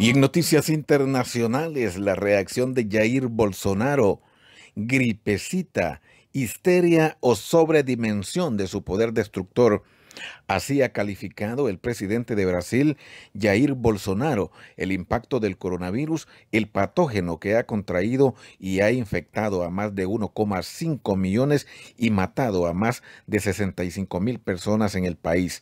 Y en noticias internacionales, la reacción de Jair Bolsonaro, gripecita, histeria o sobredimensión de su poder destructor. Así ha calificado el presidente de Brasil, Jair Bolsonaro, el impacto del coronavirus, el patógeno que ha contraído y ha infectado a más de 1,5 millones y matado a más de 65 mil personas en el país.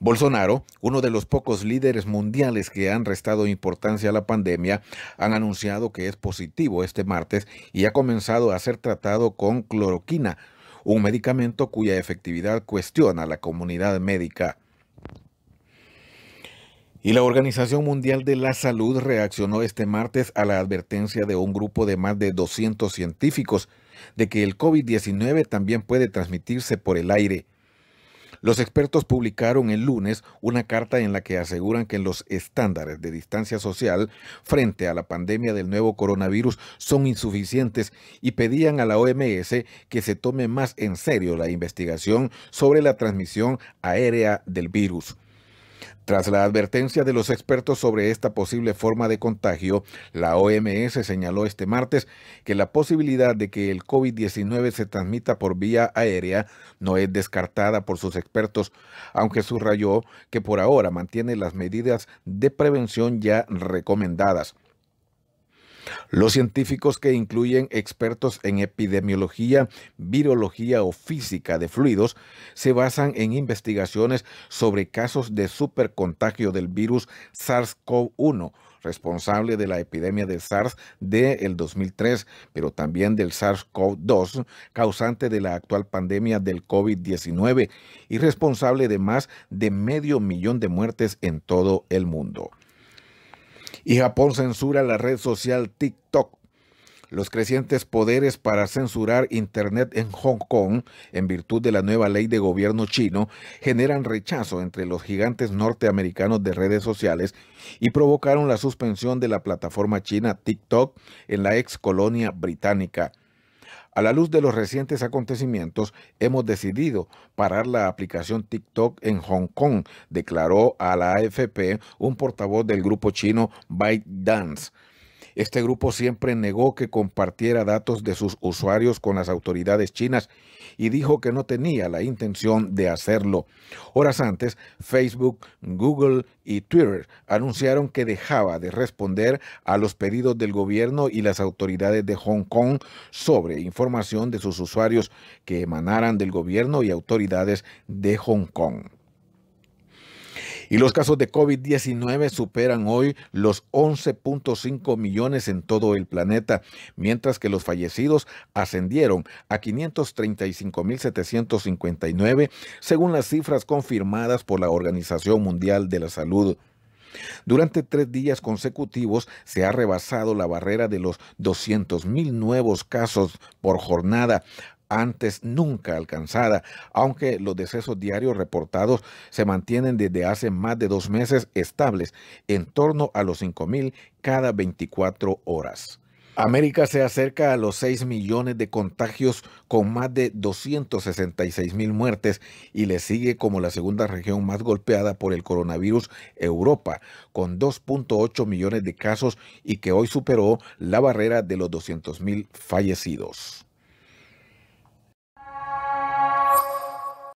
Bolsonaro, uno de los pocos líderes mundiales que han restado importancia a la pandemia, han anunciado que es positivo este martes y ha comenzado a ser tratado con cloroquina, un medicamento cuya efectividad cuestiona la comunidad médica. Y la Organización Mundial de la Salud reaccionó este martes a la advertencia de un grupo de más de 200 científicos de que el COVID-19 también puede transmitirse por el aire. Los expertos publicaron el lunes una carta en la que aseguran que los estándares de distancia social frente a la pandemia del nuevo coronavirus son insuficientes y pedían a la OMS que se tome más en serio la investigación sobre la transmisión aérea del virus. Tras la advertencia de los expertos sobre esta posible forma de contagio, la OMS señaló este martes que la posibilidad de que el COVID-19 se transmita por vía aérea no es descartada por sus expertos, aunque subrayó que por ahora mantiene las medidas de prevención ya recomendadas. Los científicos que incluyen expertos en epidemiología, virología o física de fluidos se basan en investigaciones sobre casos de supercontagio del virus SARS-CoV-1 responsable de la epidemia de SARS del de 2003, pero también del SARS-CoV-2, causante de la actual pandemia del COVID-19 y responsable de más de medio millón de muertes en todo el mundo y Japón censura la red social TikTok. Los crecientes poderes para censurar Internet en Hong Kong, en virtud de la nueva ley de gobierno chino, generan rechazo entre los gigantes norteamericanos de redes sociales y provocaron la suspensión de la plataforma china TikTok en la ex colonia británica. A la luz de los recientes acontecimientos, hemos decidido parar la aplicación TikTok en Hong Kong, declaró a la AFP un portavoz del grupo chino ByteDance. Este grupo siempre negó que compartiera datos de sus usuarios con las autoridades chinas y dijo que no tenía la intención de hacerlo. Horas antes, Facebook, Google y Twitter anunciaron que dejaba de responder a los pedidos del gobierno y las autoridades de Hong Kong sobre información de sus usuarios que emanaran del gobierno y autoridades de Hong Kong. Y los casos de COVID-19 superan hoy los 11.5 millones en todo el planeta, mientras que los fallecidos ascendieron a 535.759, según las cifras confirmadas por la Organización Mundial de la Salud. Durante tres días consecutivos se ha rebasado la barrera de los 200.000 nuevos casos por jornada, antes nunca alcanzada, aunque los decesos diarios reportados se mantienen desde hace más de dos meses estables, en torno a los 5.000 cada 24 horas. América se acerca a los 6 millones de contagios con más de 266 mil muertes y le sigue como la segunda región más golpeada por el coronavirus Europa, con 2.8 millones de casos y que hoy superó la barrera de los 200 mil fallecidos.